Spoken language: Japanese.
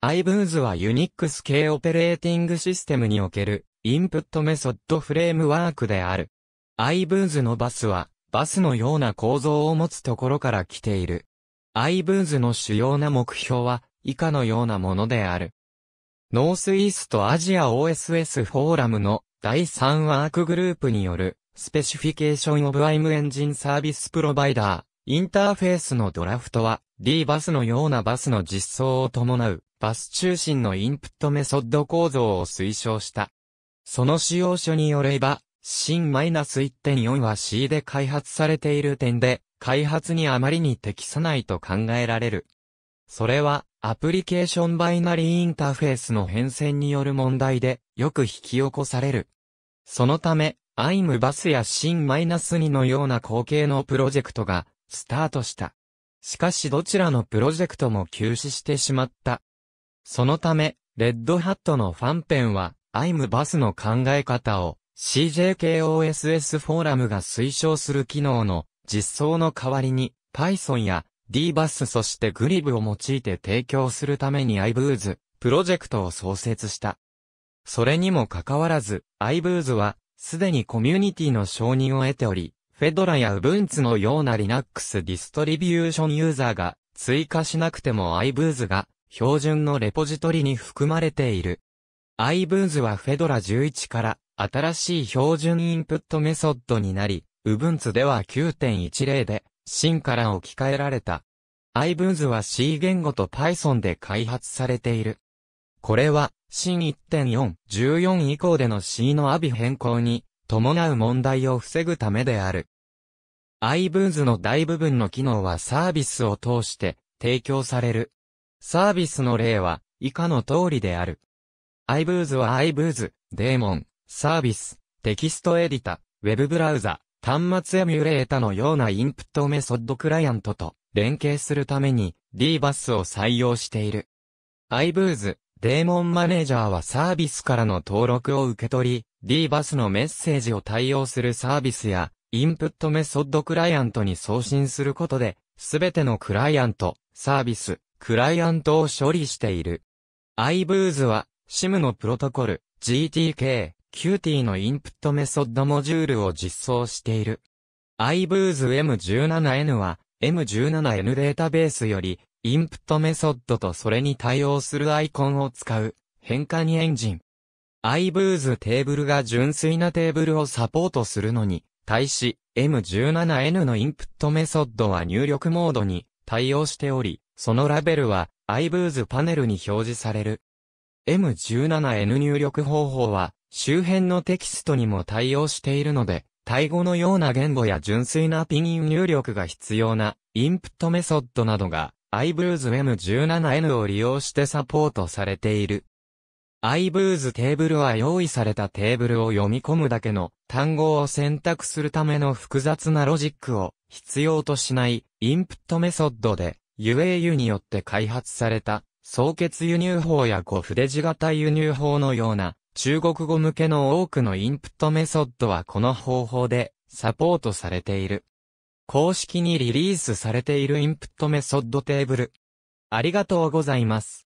i b o o s は Unix 系オペレーティングシステムにおけるインプットメソッドフレームワークである。i b o o s のバスはバスのような構造を持つところから来ている。i b o o s の主要な目標は以下のようなものである。ノースイーストアジア OSS フォーラムの第3ワークグループによるスペシフィケーションオブ IM エンジンサービスプロバイダーインターフェースのドラフトは D バスのようなバスの実装を伴うバス中心のインプットメソッド構造を推奨した。その使用書によれば、新 -1.4 は C で開発されている点で、開発にあまりに適さないと考えられる。それは、アプリケーションバイナリーインターフェースの変遷による問題で、よく引き起こされる。そのため、アイムバスや新 -2 のような後継のプロジェクトが、スタートした。しかしどちらのプロジェクトも休止してしまった。そのため、レッドハットのファンペンは、アイムバスの考え方を CJKOSS フォーラムが推奨する機能の実装の代わりに Python や DBus そして Grib を用いて提供するために iBooz プロジェクトを創設した。それにもかかわらず iBooz はすでにコミュニティの承認を得ており、フェドラや Ubuntu のような Linux ディストリビューションユーザーが追加しなくても iBooz が標準のレポジトリに含まれている。iBooz は Fedora 11から新しい標準インプットメソッドになり、Ubuntu では9.10でンから置き換えられた。iBooz は C 言語と Python で開発されている。これは、新1.4、14以降での C のアビ変更に伴う問題を防ぐためである。iBoons の大部分の機能はサービスを通して提供される。サービスの例は以下の通りである。iBoons は iBoons、デーモン、サービス、テキストエディタ、ウェブブラウザ、端末エミュレータのようなインプットメソッドクライアントと連携するために DBus を採用している。iBoons、デーモンマネージャーはサービスからの登録を受け取り、D バスのメッセージを対応するサービスや、インプットメソッドクライアントに送信することで、すべてのクライアント、サービス、クライアントを処理している。iBooz は、SIM のプロトコル、GTK、QT のインプットメソッドモジュールを実装している。iBooz M17N は、M17N データベースより、インプットメソッドとそれに対応するアイコンを使う、変換エンジン、i b o o ズテーブルが純粋なテーブルをサポートするのに、対し、M17N のインプットメソッドは入力モードに対応しており、そのラベルは i b o o z パネルに表示される。M17N 入力方法は周辺のテキストにも対応しているので、タイ語のような言語や純粋なピニン入力が必要なインプットメソッドなどが i b o o z M17N を利用してサポートされている。アイブーズテーブルは用意されたテーブルを読み込むだけの単語を選択するための複雑なロジックを必要としないインプットメソッドで UAU によって開発された総決輸入法や五筆字型輸入法のような中国語向けの多くのインプットメソッドはこの方法でサポートされている。公式にリリースされているインプットメソッドテーブル。ありがとうございます。